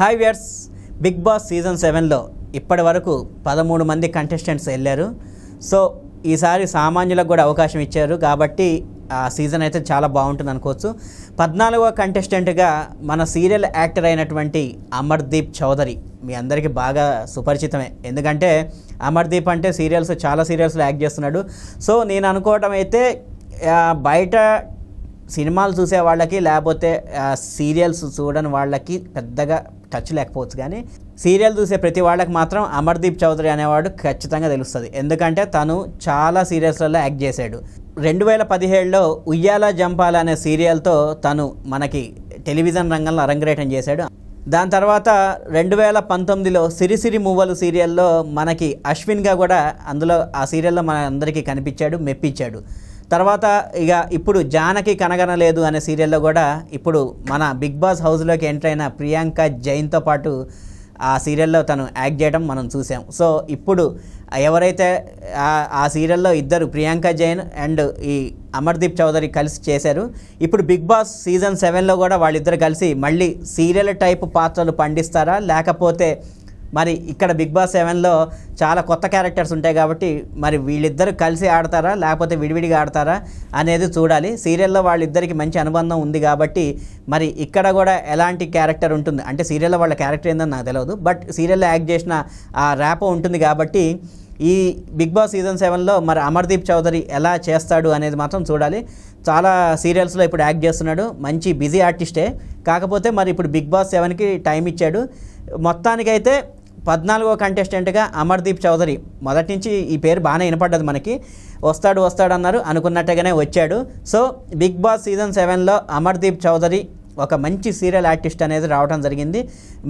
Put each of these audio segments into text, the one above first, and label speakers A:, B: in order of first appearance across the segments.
A: hi viewers Bigg Boss season సెవెన్లో ఇప్పటి వరకు పదమూడు మంది కంటెస్టెంట్స్ వెళ్ళారు సో ఈసారి సామాన్యులకు కూడా అవకాశం ఇచ్చారు కాబట్టి ఆ సీజన్ అయితే చాలా బాగుంటుంది అనుకోవచ్చు పద్నాలుగవ కంటెస్టెంట్గా మన సీరియల్ యాక్టర్ అయినటువంటి అమర్దీప్ చౌదరి మీ అందరికీ బాగా సుపరిచితమే ఎందుకంటే అమర్దీప్ అంటే సీరియల్స్ చాలా సీరియల్స్లో యాక్ట్ చేస్తున్నాడు సో నేను అనుకోవటం అయితే బయట సినిమాలు చూసే వాళ్ళకి లేకపోతే సీరియల్స్ చూడని వాళ్ళకి పెద్దగా టచ్ లేకపోవచ్చు కానీ సీరియల్ చూసే ప్రతి వాళ్ళకి మాత్రం అమర్దీప్ చౌదరి అనేవాడు ఖచ్చితంగా తెలుస్తుంది ఎందుకంటే తను చాలా సీరియల్స్లలో యాక్ట్ చేశాడు రెండు వేల పదిహేడులో ఉయ్యాల జంపాల అనే సీరియల్తో తను మనకి టెలివిజన్ రంగంలో అరంగరేటం చేశాడు దాని తర్వాత రెండు వేల పంతొమ్మిదిలో సిరిసిరి మూవలు సీరియల్లో మనకి అశ్విన్గా కూడా అందులో ఆ సీరియల్లో మన అందరికీ కనిపించాడు మెప్పించాడు తర్వాత ఇక ఇప్పుడు జానకి కనగనలేదు అనే సీరియల్లో కూడా ఇప్పుడు మన బిగ్ బాస్ హౌస్లోకి ఎంటర్ అయిన ప్రియాంక జైన్తో పాటు ఆ సీరియల్లో తను యాక్ట్ చేయడం మనం చూసాం సో ఇప్పుడు ఎవరైతే ఆ సీరియల్లో ఇద్దరు ప్రియాంక జైన్ అండ్ ఈ అమర్దీప్ చౌదరి కలిసి చేశారు ఇప్పుడు బిగ్ బాస్ సీజన్ సెవెన్లో కూడా వాళ్ళిద్దరు కలిసి మళ్ళీ సీరియల్ టైప్ పాత్రలు పండిస్తారా లేకపోతే మరి ఇక్కడ బిగ్ బాస్ సెవెన్లో చాలా కొత్త క్యారెక్టర్స్ ఉంటాయి కాబట్టి మరి వీళ్ళిద్దరు కలిసి ఆడతారా లేకపోతే విడివిడిగా ఆడతారా అనేది చూడాలి సీరియల్లో వాళ్ళిద్దరికి మంచి అనుబంధం ఉంది కాబట్టి మరి ఇక్కడ కూడా ఎలాంటి క్యారెక్టర్ ఉంటుంది అంటే సీరియల్లో వాళ్ళ క్యారెక్టర్ ఏందని నాకు తెలియదు బట్ సీరియల్లో యాక్ట్ చేసిన ఆ ర్యాపో ఉంటుంది కాబట్టి ఈ బిగ్ బాస్ సీజన్ సెవెన్లో మరి అమర్దీప్ చౌదరి ఎలా చేస్తాడు అనేది మాత్రం చూడాలి చాలా సీరియల్స్లో ఇప్పుడు యాక్ట్ చేస్తున్నాడు మంచి బిజీ ఆర్టిస్టే కాకపోతే మరి ఇప్పుడు బిగ్ బాస్ సెవెన్కి టైం ఇచ్చాడు మొత్తానికైతే పద్నాలుగో కంటెస్టెంట్గా అమర్దీప్ చౌదరి మొదటి నుంచి ఈ పేరు బాగానే వినపడ్డది మనకి వస్తాడు వస్తాడు అన్నారు అనుకున్నట్టుగానే వచ్చాడు సో బిగ్ బాస్ సీజన్ సెవెన్లో అమర్దీప్ చౌదరి ఒక మంచి సీరియల్ ఆర్టిస్ట్ అనేది రావడం జరిగింది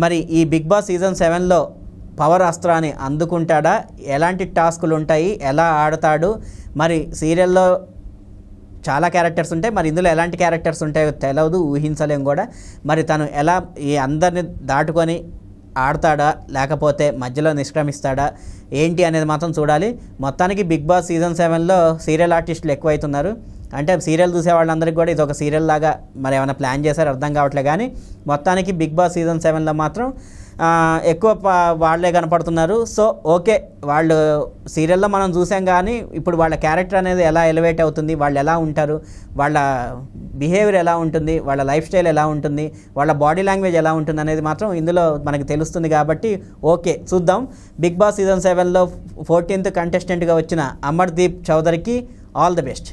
A: మరి ఈ బిగ్ బాస్ సీజన్ సెవెన్లో పవర్ అస్త్రాన్ని అందుకుంటాడా ఎలాంటి టాస్కులు ఉంటాయి ఎలా ఆడతాడు మరి సీరియల్లో చాలా క్యారెక్టర్స్ ఉంటాయి మరి ఇందులో ఎలాంటి క్యారెక్టర్స్ ఉంటాయో తెలియదు ఊహించలేం కూడా మరి తను ఎలా ఈ అందరిని దాటుకొని ఆడతాడా లేకపోతే మధ్యలో నిష్క్రమిస్తాడా ఏంటి అనేది మాత్రం చూడాలి మొత్తానికి బిగ్ బాస్ సీజన్ సెవెన్లో సీరియల్ ఆర్టిస్టులు ఎక్కువైతున్నారు అంటే సీరియల్ చూసే వాళ్ళందరికీ కూడా ఇది ఒక సీరియల్ లాగా మరి ఏమైనా ప్లాన్ చేశారు అర్థం కావట్లే కానీ మొత్తానికి బిగ్ బాస్ సీజన్ సెవెన్లో మాత్రం ఎక్కువ వాళ్ళే కనపడుతున్నారు సో ఓకే వాళ్ళు సీరియల్లో మనం చూసాం కానీ ఇప్పుడు వాళ్ళ క్యారెక్టర్ అనేది ఎలా ఎలివేట్ అవుతుంది వాళ్ళు ఎలా ఉంటారు వాళ్ళ బిహేవియర్ ఎలా ఉంటుంది వాళ్ళ లైఫ్ స్టైల్ ఎలా ఉంటుంది వాళ్ళ బాడీ లాంగ్వేజ్ ఎలా ఉంటుంది అనేది మాత్రం ఇందులో మనకు తెలుస్తుంది కాబట్టి ఓకే చూద్దాం బిగ్ బాస్ సీజన్ సెవెన్లో ఫోర్టీన్త్ కంటెస్టెంట్గా వచ్చిన అమర్దీప్ చౌదరికి ఆల్ ది బెస్ట్